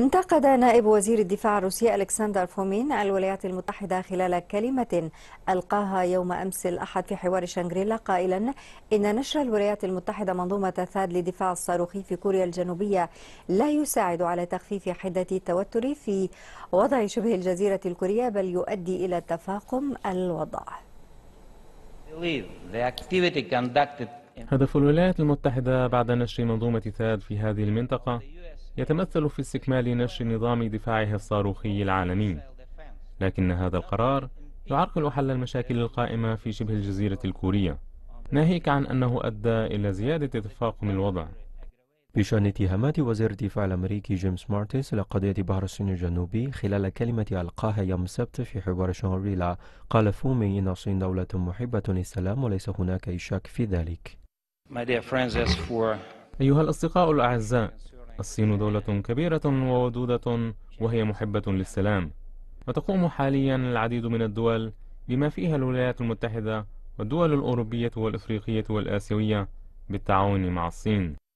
انتقد نائب وزير الدفاع الروسي ألكسندر فومين الولايات المتحدة خلال كلمة ألقاها يوم أمس الأحد في حوار شنغريلا قائلا إن نشر الولايات المتحدة منظومة ثاد للدفاع الصاروخي في كوريا الجنوبية لا يساعد على تخفيف حدة التوتر في وضع شبه الجزيرة الكورية بل يؤدي إلى تفاقم الوضع هدف الولايات المتحدة بعد نشر منظومة ثاد في هذه المنطقة يتمثل في استكمال نشر نظام دفاعه الصاروخي العالمي لكن هذا القرار يعرقل حل المشاكل القائمة في شبه الجزيرة الكورية ناهيك عن أنه أدى إلى زيادة تفاقم الوضع بشأن اتهامات وزير الدفاع الأمريكي جيمس مارتيس لقضية بحر الصين الجنوبي خلال كلمة ألقاها يوم السبت في حوار شانغريلا قال فومي إن الصين دولة محبة للسلام وليس هناك أي شك في ذلك أيها الأصدقاء الأعزاء الصين دولة كبيرة وودودة وهي محبة للسلام وتقوم حاليا العديد من الدول بما فيها الولايات المتحدة والدول الأوروبية والإفريقية والآسيوية بالتعاون مع الصين